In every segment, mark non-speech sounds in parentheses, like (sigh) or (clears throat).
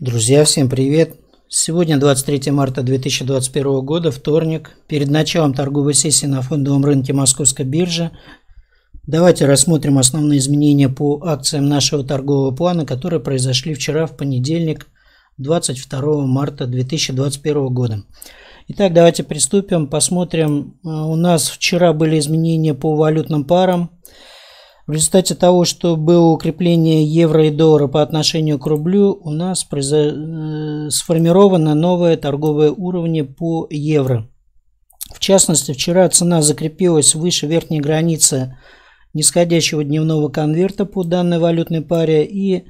Друзья, всем привет! Сегодня 23 марта 2021 года, вторник. Перед началом торговой сессии на фондовом рынке Московской биржи давайте рассмотрим основные изменения по акциям нашего торгового плана, которые произошли вчера в понедельник, 22 марта 2021 года. Итак, давайте приступим, посмотрим. А, у нас вчера были изменения по валютным парам. В результате того, что было укрепление евро и доллара по отношению к рублю, у нас э, сформировано новое торговое уровни по евро. В частности, вчера цена закрепилась выше верхней границы нисходящего дневного конверта по данной валютной паре и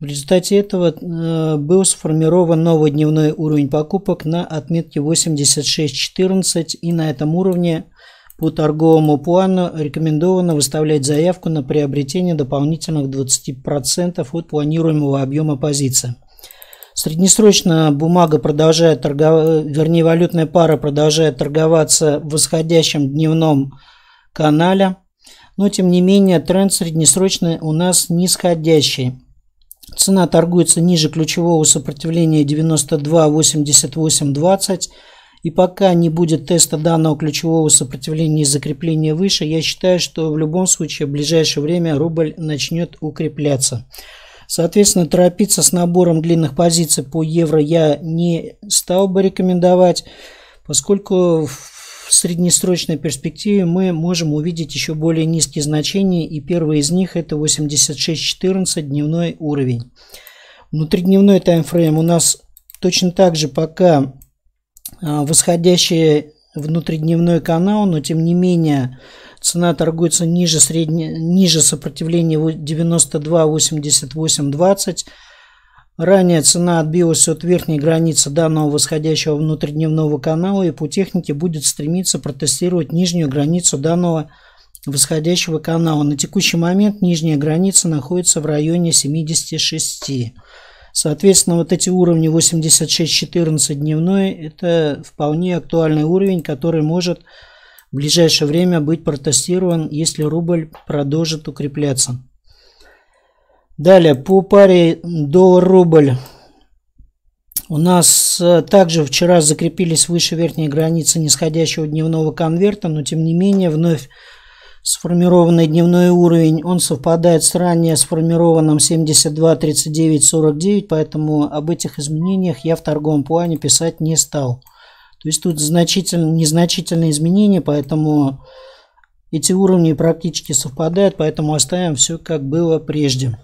в результате этого э, был сформирован новый дневной уровень покупок на отметке 86.14 и на этом уровне по торговому плану рекомендовано выставлять заявку на приобретение дополнительных 20% от планируемого объема позиции. Среднесрочно бумага продолжает торговать, вернее валютная пара продолжает торговаться в восходящем дневном канале, но тем не менее тренд среднесрочный у нас нисходящий. Цена торгуется ниже ключевого сопротивления 92.88.20. И пока не будет теста данного ключевого сопротивления и закрепления выше, я считаю, что в любом случае в ближайшее время рубль начнет укрепляться. Соответственно, торопиться с набором длинных позиций по евро я не стал бы рекомендовать, поскольку в среднесрочной перспективе мы можем увидеть еще более низкие значения, и первое из них это 86.14 дневной уровень. Внутридневной таймфрейм у нас точно так же пока а, восходящий внутридневной канал, но тем не менее цена торгуется ниже, средне, ниже сопротивления 92,88,20. Ранее цена отбилась от верхней границы данного восходящего внутридневного канала и по технике будет стремиться протестировать нижнюю границу данного восходящего канала. На текущий момент нижняя граница находится в районе 76. Соответственно, вот эти уровни 86-14 дневной – это вполне актуальный уровень, который может в ближайшее время быть протестирован, если рубль продолжит укрепляться. Далее, по паре доллар-рубль. У нас э, также вчера закрепились выше верхней границы нисходящего дневного конверта, но тем не менее вновь сформированный дневной уровень, он совпадает с ранее сформированным 72-39-49, поэтому об этих изменениях я в торговом плане писать не стал. То есть тут значительно, незначительные изменения, поэтому эти уровни практически совпадают, поэтому оставим все как было прежде.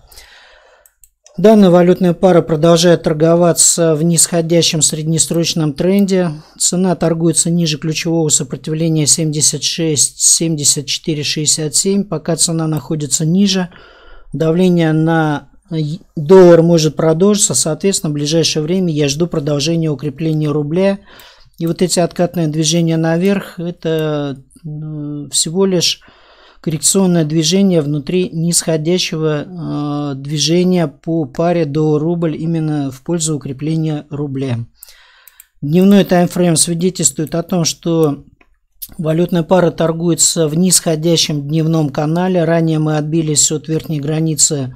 Данная валютная пара продолжает торговаться в нисходящем среднесрочном тренде. Цена торгуется ниже ключевого сопротивления 76, 74, 67. Пока цена находится ниже, давление на доллар может продолжиться. Соответственно, в ближайшее время я жду продолжения укрепления рубля. И вот эти откатные движения наверх, это ну, всего лишь коррекционное движение внутри нисходящего э, движения по паре до рубль именно в пользу укрепления рубля. Дневной таймфрейм свидетельствует о том, что валютная пара торгуется в нисходящем дневном канале. Ранее мы отбились от верхней границы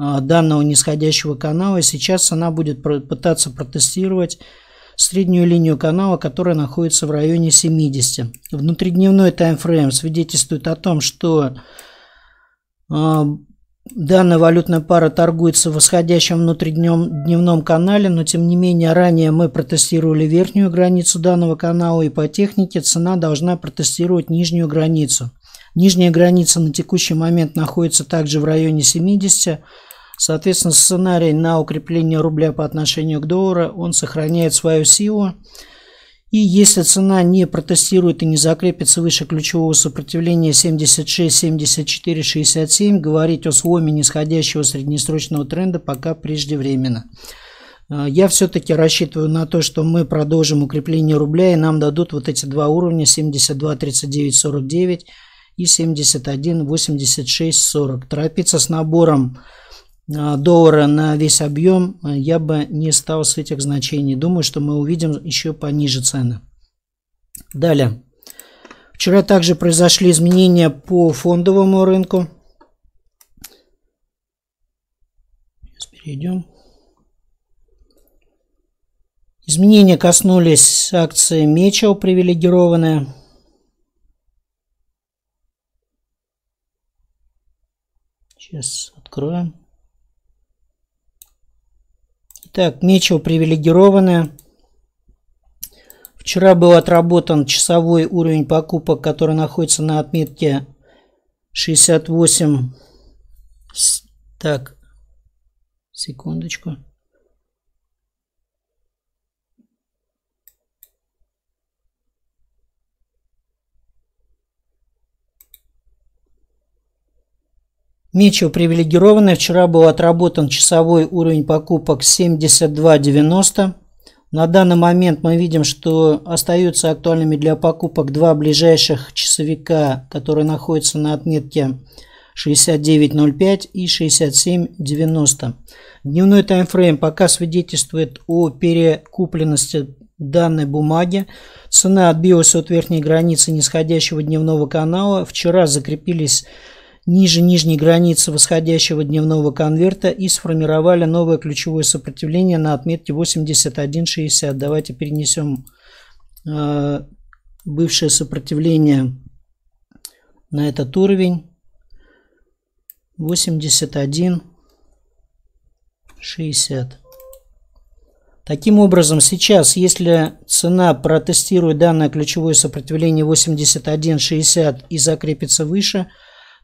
э, данного нисходящего канала. Сейчас она будет пытаться протестировать среднюю линию канала, которая находится в районе 70. Внутридневной таймфрейм свидетельствует о том, что а, Данная валютная пара торгуется в восходящем внутридневном канале, но тем не менее ранее мы протестировали верхнюю границу данного канала и по технике цена должна протестировать нижнюю границу. Нижняя граница на текущий момент находится также в районе 70, Соответственно, сценарий на укрепление рубля по отношению к доллару, он сохраняет свою силу. И если цена не протестирует и не закрепится выше ключевого сопротивления 76, 74, 67, говорить о сломе нисходящего среднесрочного тренда пока преждевременно. А, я все-таки рассчитываю на то, что мы продолжим укрепление рубля и нам дадут вот эти два уровня 72, 39, 49 и 71, 86, 40. Торопиться с набором Э, доллара на весь объем, э, я бы не стал с этих значений. Думаю, что мы увидим еще пониже цены. Далее. Вчера также произошли изменения по фондовому рынку. Сейчас перейдем. Изменения коснулись акции Мечел привилегированная. Сейчас откроем. Так, мечево привилегированное. Вчера был отработан часовой уровень покупок, который находится на отметке 68. Так, секундочку. Мечу привилегированный вчера был отработан часовой уровень покупок 72.90. На данный момент мы видим, что остаются актуальными для покупок два ближайших часовика, которые находятся на отметке 69.05 и 67.90. Дневной таймфрейм пока свидетельствует о перекупленности данной бумаги. Цена отбилась от верхней границы нисходящего дневного канала. Вчера закрепились ниже нижней границы восходящего дневного конверта и сформировали новое ключевое сопротивление на отметке 81.60. Давайте перенесем э, бывшее сопротивление на этот уровень. 81.60. Таким образом, сейчас, если цена протестирует данное ключевое сопротивление 81.60 и закрепится выше –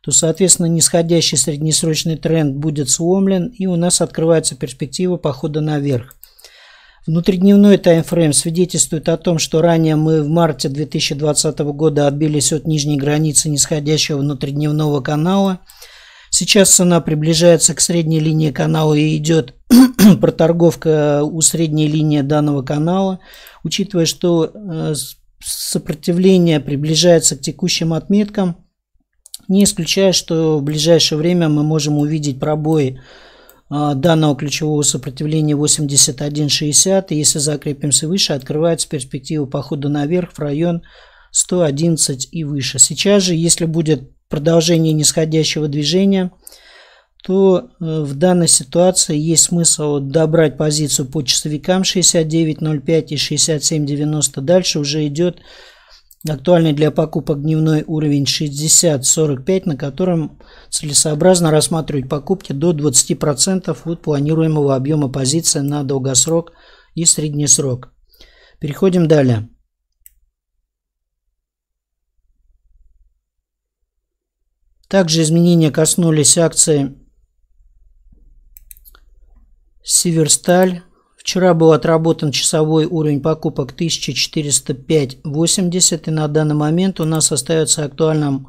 то, соответственно, нисходящий среднесрочный тренд будет сломлен, и у нас открывается перспектива похода наверх. Внутридневной таймфрейм свидетельствует о том, что ранее мы в марте 2020 года отбились от нижней границы нисходящего внутридневного канала. Сейчас цена приближается к средней линии канала и идет (clears throat) проторговка у средней линии данного канала, учитывая, что э, сопротивление приближается к текущим отметкам – не исключаю, что в ближайшее время мы можем увидеть пробой а, данного ключевого сопротивления 81.60. И если закрепимся выше, открывается перспектива похода наверх в район 111 и выше. Сейчас же, если будет продолжение нисходящего движения, то э, в данной ситуации есть смысл добрать позицию по часовикам 69.05 и 67.90. Дальше уже идет Актуальный для покупок дневной уровень 60-45, на котором целесообразно рассматривать покупки до 20% от планируемого объема позиции на долгосрок и средний срок. Переходим далее. Также изменения коснулись акции Северсталь, Вчера был отработан часовой уровень покупок 1405.80 и на данный момент у нас остается актуальным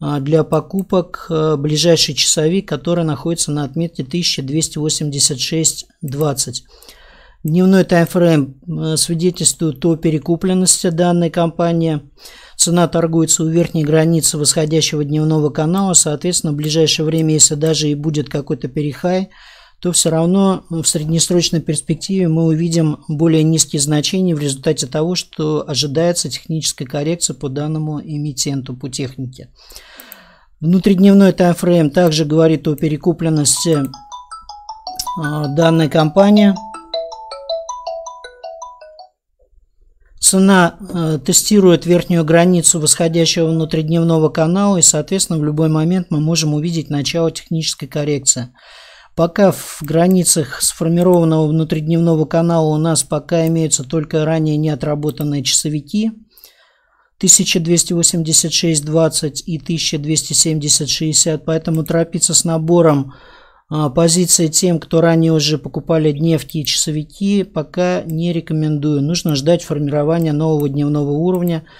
а, для покупок э, ближайший часовик, который находится на отметке 1286.20. Дневной таймфрейм э, свидетельствует о перекупленности данной компании. Цена торгуется у верхней границы восходящего дневного канала. Соответственно, в ближайшее время, если даже и будет какой-то перехай – то все равно в среднесрочной перспективе мы увидим более низкие значения в результате того, что ожидается техническая коррекция по данному эмитенту по технике. Внутридневной таймфрейм также говорит о перекупленности а, данной компании. Цена а, тестирует верхнюю границу восходящего внутридневного канала и, соответственно, в любой момент мы можем увидеть начало технической коррекции. Пока в границах сформированного внутридневного канала у нас пока имеются только ранее не отработанные часовики 1286.20 и 1270.60, поэтому торопиться с набором а, позиции тем, кто ранее уже покупали дневки и часовики, пока не рекомендую. Нужно ждать формирования нового дневного уровня –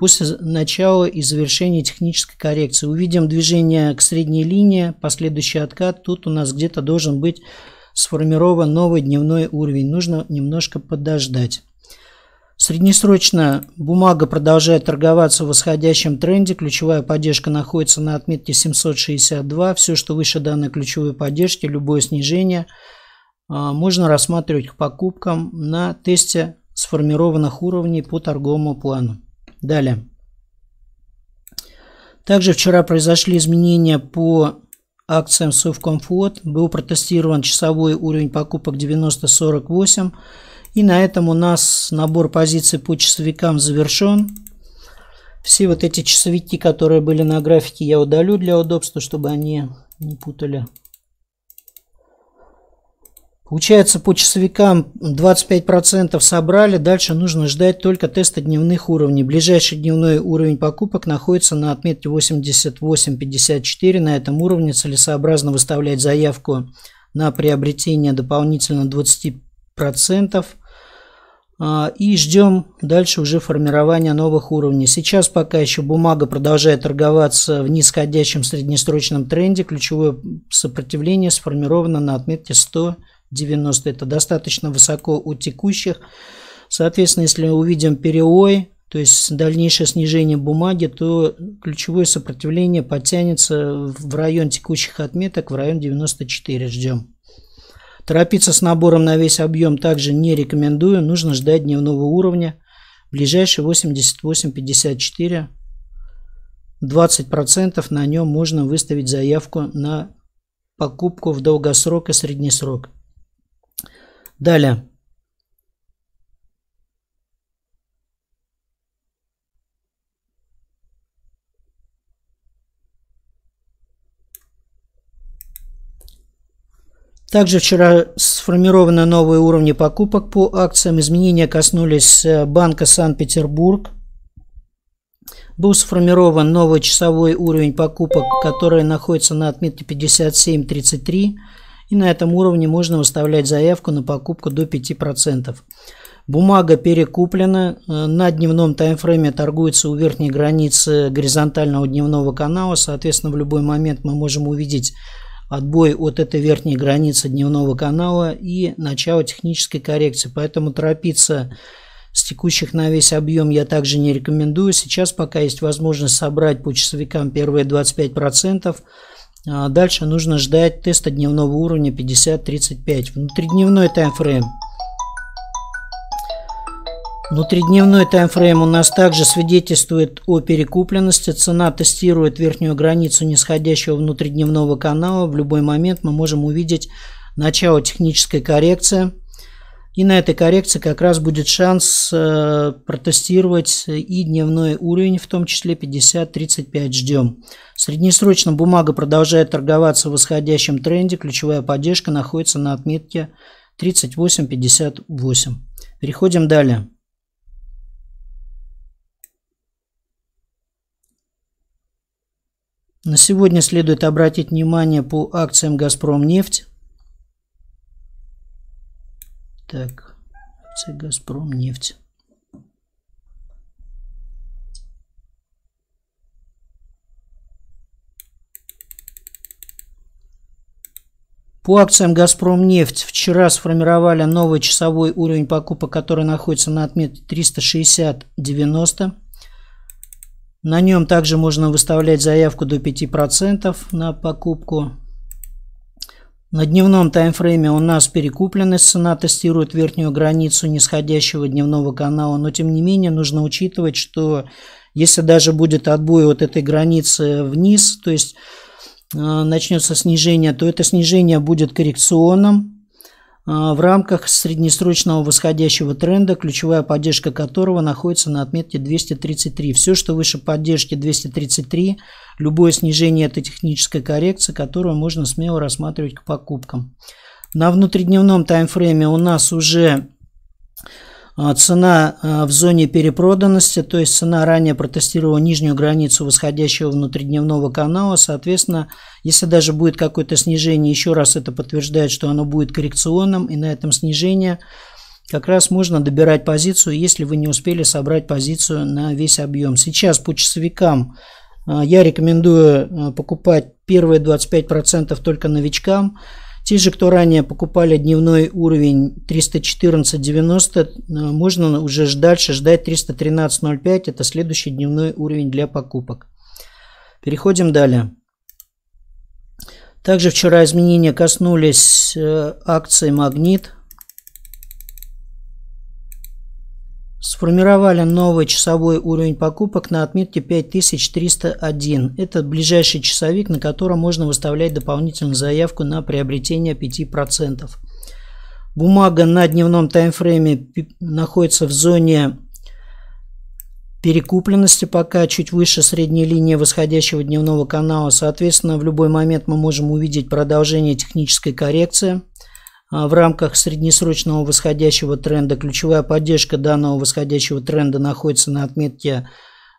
после начала и завершения технической коррекции. Увидим движение к средней линии, последующий откат. Тут у нас где-то должен быть сформирован новый дневной уровень. Нужно немножко подождать. Среднесрочно бумага продолжает торговаться в восходящем тренде. Ключевая поддержка находится на отметке 762. Все, что выше данной ключевой поддержки, любое снижение а, можно рассматривать к покупкам на тесте сформированных уровней по торговому плану. Далее. Также вчера произошли изменения по акциям Совкомфлот. Был протестирован часовой уровень покупок 90.48. И на этом у нас набор позиций по часовикам завершен. Все вот эти часовики, которые были на графике, я удалю для удобства, чтобы они не путали Получается, по часовикам 25% собрали, дальше нужно ждать только теста дневных уровней. Ближайший дневной уровень покупок находится на отметке 88.54. На этом уровне целесообразно выставлять заявку на приобретение дополнительно 20%. А, и ждем дальше уже формирования новых уровней. Сейчас пока еще бумага продолжает торговаться в нисходящем среднесрочном тренде. Ключевое сопротивление сформировано на отметке 100%. 90. Это достаточно высоко у текущих. Соответственно, если мы увидим переой, то есть дальнейшее снижение бумаги, то ключевое сопротивление подтянется в район текущих отметок, в район 94 ждем. Торопиться с набором на весь объем также не рекомендую. Нужно ждать дневного уровня. Ближайший 88.54. 20% на нем можно выставить заявку на покупку в долгосрок и среднесрок. Далее. Также вчера сформированы новые уровни покупок по акциям. Изменения коснулись э, банка Санкт-Петербург. Был сформирован новый часовой уровень покупок, который находится на отметке 57.33 и на этом уровне можно выставлять заявку на покупку до 5%. Бумага перекуплена, э, на дневном таймфрейме торгуется у верхней границы горизонтального дневного канала, соответственно в любой момент мы можем увидеть отбой от этой верхней границы дневного канала и начало технической коррекции. Поэтому торопиться с текущих на весь объем я также не рекомендую. Сейчас пока есть возможность собрать по часовикам первые 25%. А дальше нужно ждать теста дневного уровня 50-35. Внутридневной таймфрейм. Внутридневной таймфрейм у нас также свидетельствует о перекупленности. Цена тестирует верхнюю границу нисходящего внутридневного канала. В любой момент мы можем увидеть начало технической коррекции – и на этой коррекции как раз будет шанс э, протестировать и дневной уровень, в том числе 50-35 ждем. Среднесрочно бумага продолжает торговаться в восходящем тренде. Ключевая поддержка находится на отметке 38-58. Переходим далее. На сегодня следует обратить внимание по акциям «Газпром нефть». Так, акция «Газпром», нефть. По акциям «Газпром» нефть вчера сформировали новый часовой уровень покупок, который находится на отметке 360.90. На нем также можно выставлять заявку до 5% на покупку. На дневном таймфрейме у нас перекупленность, цена тестирует верхнюю границу нисходящего дневного канала, но тем не менее нужно учитывать, что если даже будет отбой от этой границы вниз, то есть э, начнется снижение, то это снижение будет коррекционным, э, в рамках среднесрочного восходящего тренда, ключевая поддержка которого находится на отметке 233. Все, что выше поддержки 233, Любое снижение – это техническая коррекция, которую можно смело рассматривать к покупкам. На внутридневном таймфрейме у нас уже а, Цена а, в зоне перепроданности, то есть цена ранее протестировала нижнюю границу восходящего внутридневного канала. Соответственно, если даже будет какое-то снижение, еще раз это подтверждает, что оно будет коррекционным. И на этом снижение как раз можно добирать позицию, если вы не успели собрать позицию на весь объем. Сейчас по часовикам а, я рекомендую а, покупать первые 25% только новичкам. Те же, кто ранее покупали дневной уровень 314.90, а, можно уже дальше ждать 313.05. Это следующий дневной уровень для покупок. Переходим далее. Также вчера изменения коснулись э, акции «Магнит». Сформировали новый часовой уровень покупок на отметке 5301. Это ближайший часовик, на котором можно выставлять дополнительную заявку на приобретение 5%. Бумага на дневном таймфрейме находится в зоне перекупленности пока чуть выше средней линии восходящего дневного канала. Соответственно, в любой момент мы можем увидеть продолжение технической коррекции – а в рамках среднесрочного восходящего тренда ключевая поддержка данного восходящего тренда находится на отметке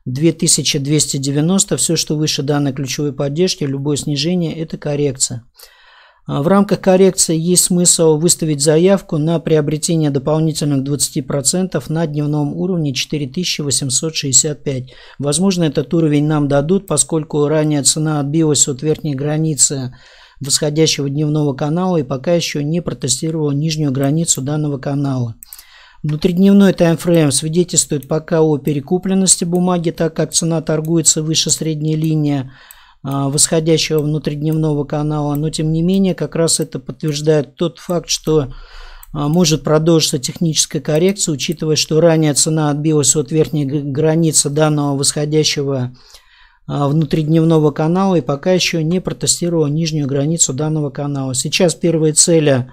2290. Все, что выше данной ключевой поддержки, любое снижение – это коррекция. А в рамках коррекции есть смысл выставить заявку на приобретение дополнительных 20% на дневном уровне 4865. Возможно, этот уровень нам дадут, поскольку ранее цена отбилась от верхней границы – восходящего дневного канала и пока еще не протестировал нижнюю границу данного канала. Внутридневной таймфрейм свидетельствует пока о перекупленности бумаги, так как цена торгуется выше средней линии а, восходящего внутридневного канала, но тем не менее как раз это подтверждает тот факт, что а, может продолжиться техническая коррекция, учитывая, что ранее цена отбилась от верхней границы данного восходящего а, внутридневного канала и пока еще не протестировал нижнюю границу данного канала. Сейчас первые цели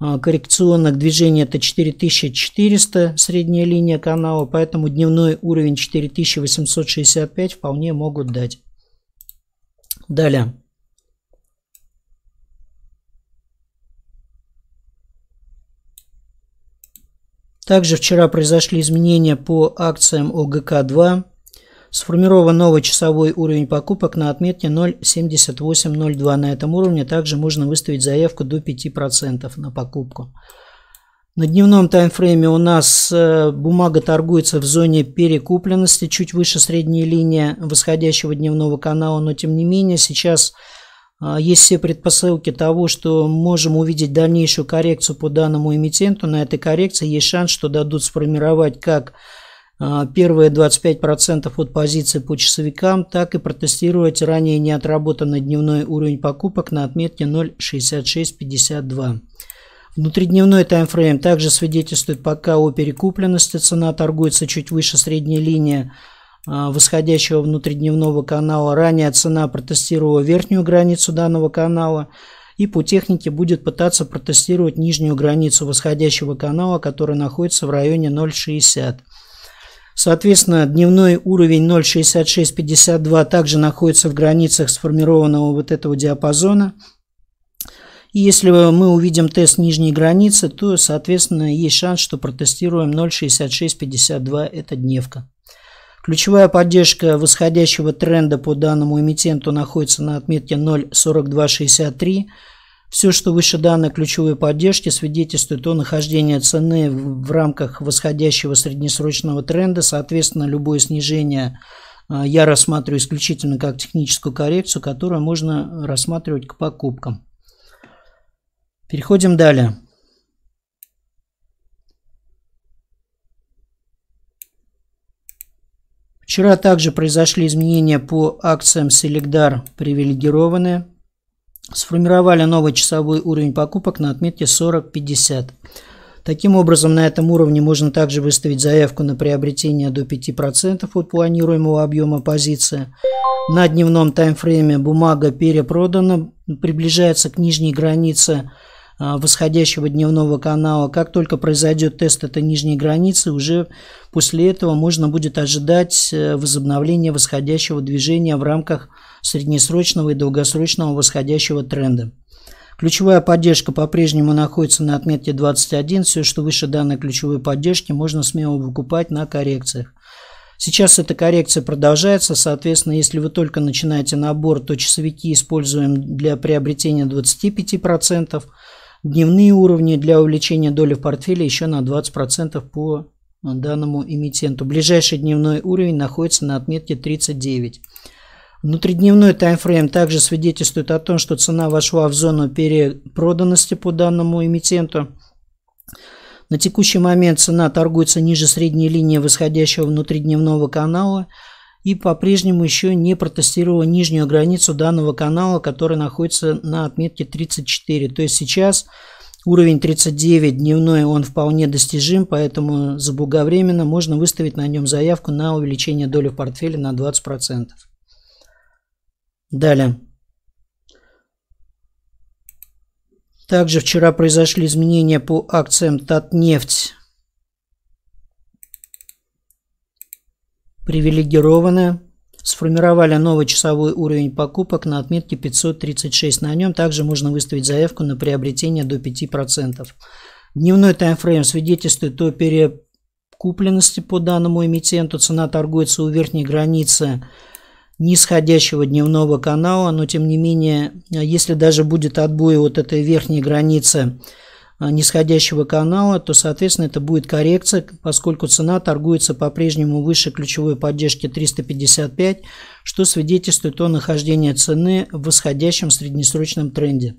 а, коррекционных движений это 4400 средняя линия канала, поэтому дневной уровень 4865 вполне могут дать. Далее. Также вчера произошли изменения по акциям ОГК-2. Сформирован новый часовой уровень покупок на отметке 0.7802. На этом уровне также можно выставить заявку до 5% на покупку. На дневном таймфрейме у нас э, бумага торгуется в зоне перекупленности, чуть выше средней линии восходящего дневного канала, но тем не менее сейчас э, есть все предпосылки того, что можем увидеть дальнейшую коррекцию по данному эмитенту. На этой коррекции есть шанс, что дадут сформировать как а, первые 25% от позиции по часовикам, так и протестировать ранее не отработанный дневной уровень покупок на отметке 0.6652. Внутридневной таймфрейм также свидетельствует пока о перекупленности, цена торгуется чуть выше средней линии а, восходящего внутридневного канала. Ранее цена протестировала верхнюю границу данного канала и по технике будет пытаться протестировать нижнюю границу восходящего канала, который находится в районе 0.60. Соответственно, дневной уровень 0,6652 также находится в границах сформированного вот этого диапазона. И если мы увидим тест нижней границы, то, соответственно, есть шанс, что протестируем 0,6652, это дневка. Ключевая поддержка восходящего тренда по данному эмитенту находится на отметке 0,4263. Все, что выше данной ключевой поддержки, свидетельствует о нахождении цены в рамках восходящего среднесрочного тренда. Соответственно, любое снижение а, я рассматриваю исключительно как техническую коррекцию, которую можно рассматривать к покупкам. Переходим далее. Вчера также произошли изменения по акциям Селегдар привилегированные сформировали новый часовой уровень покупок на отметке 40-50. Таким образом, на этом уровне можно также выставить заявку на приобретение до 5% от планируемого объема позиции. На дневном таймфрейме бумага перепродана, приближается к нижней границе а, восходящего дневного канала. Как только произойдет тест этой нижней границы, уже после этого можно будет ожидать э, возобновления восходящего движения в рамках среднесрочного и долгосрочного восходящего тренда. Ключевая поддержка по-прежнему находится на отметке 21. Все, что выше данной ключевой поддержки, можно смело выкупать на коррекциях. Сейчас эта коррекция продолжается, соответственно, если вы только начинаете набор, то часовики используем для приобретения 25%, Дневные уровни для увеличения доли в портфеле еще на 20% по данному эмитенту. Ближайший дневной уровень находится на отметке 39. Внутридневной таймфрейм также свидетельствует о том, что цена вошла в зону перепроданности по данному эмитенту. На текущий момент цена торгуется ниже средней линии восходящего внутридневного канала – и по-прежнему еще не протестировала нижнюю границу данного канала, который находится на отметке 34. То есть сейчас уровень 39 дневной, он вполне достижим, поэтому заблаговременно можно выставить на нем заявку на увеличение доли в портфеле на 20%. Далее. Также вчера произошли изменения по акциям Татнефть привилегированная, сформировали новый часовой уровень покупок на отметке 536. На нем также можно выставить заявку на приобретение до 5%. Дневной таймфрейм свидетельствует о перекупленности по данному эмитенту. Цена торгуется у верхней границы нисходящего дневного канала, но тем не менее, если даже будет отбой вот этой верхней границы, а, нисходящего канала, то, соответственно, это будет коррекция, поскольку цена торгуется по-прежнему выше ключевой поддержки 355, что свидетельствует о нахождении цены в восходящем среднесрочном тренде.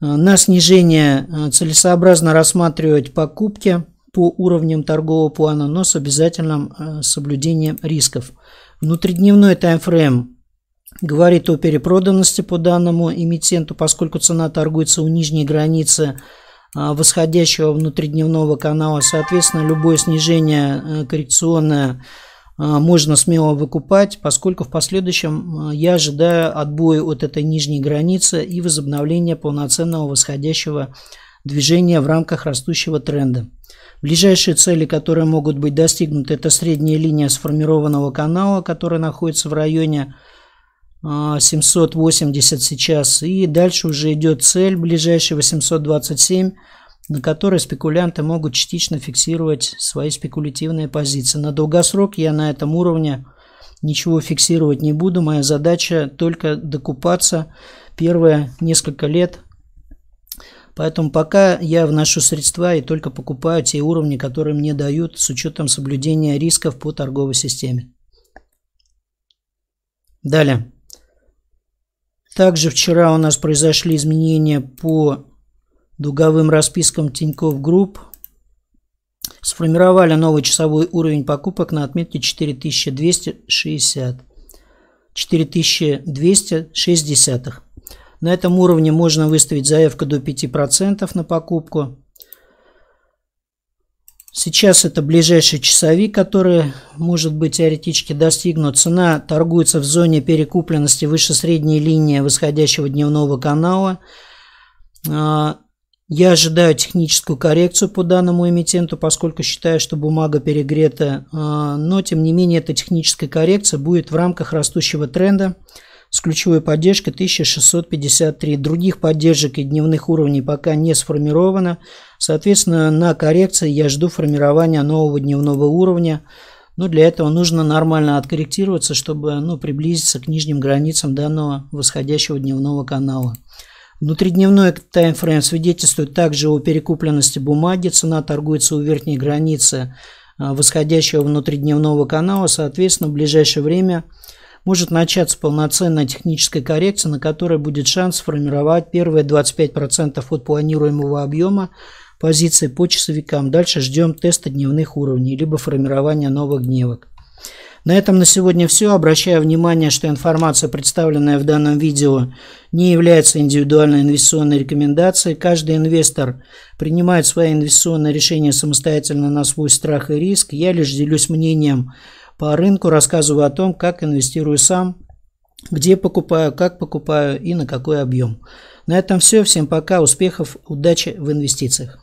А, на снижение а, целесообразно рассматривать покупки по уровням торгового плана, но с обязательным соблюдением рисков. Внутридневной таймфрейм говорит о перепроданности по данному эмитенту, поскольку цена торгуется у нижней границы Э, восходящего внутридневного канала. Соответственно, любое снижение э, коррекционное э, можно смело выкупать, поскольку в последующем я ожидаю отбоя от этой нижней границы и возобновления полноценного восходящего движения в рамках растущего тренда. Ближайшие цели, которые могут быть достигнуты, это средняя линия сформированного канала, которая находится в районе 780 а, сейчас. И дальше уже идет цель ближайший 827, на которой спекулянты могут частично фиксировать свои спекулятивные позиции. На долгосрок я на этом уровне ничего фиксировать не буду. Моя задача только докупаться первые несколько лет. Поэтому пока я вношу средства и только покупаю те уровни, которые мне дают с учетом соблюдения рисков по торговой системе. Далее. Также вчера у нас произошли изменения по дуговым распискам Тинькофф Групп. Сформировали новый часовой уровень покупок на отметке 4260. 4260. На этом уровне можно выставить заявку до 5% на покупку. Сейчас это ближайший часовик, который может быть теоретически достигнут. Цена торгуется в зоне перекупленности выше средней линии восходящего дневного канала. А, я ожидаю техническую коррекцию по данному эмитенту, поскольку считаю, что бумага перегрета, а, но тем не менее эта техническая коррекция будет в рамках растущего тренда с ключевой поддержкой 1653. Других поддержек и дневных уровней пока не сформировано. Соответственно, на коррекции я жду формирования нового дневного уровня. Но для этого нужно нормально откорректироваться, чтобы ну, приблизиться к нижним границам данного восходящего дневного канала. Внутридневной таймфрейм свидетельствует также о перекупленности бумаги. Цена торгуется у верхней границы а, восходящего внутридневного канала. Соответственно, в ближайшее время – может начаться полноценная техническая коррекция, на которой будет шанс сформировать первые 25% от планируемого объема позиции по часовикам. Дальше ждем теста дневных уровней, либо формирования новых дневок. На этом на сегодня все. Обращаю внимание, что информация, представленная в данном видео, не является индивидуальной инвестиционной рекомендацией. Каждый инвестор принимает свои инвестиционные решения самостоятельно на свой страх и риск. Я лишь делюсь мнением по рынку, рассказываю о том, как инвестирую сам, где покупаю, как покупаю и на какой объем. На этом все. Всем пока, успехов, удачи в инвестициях.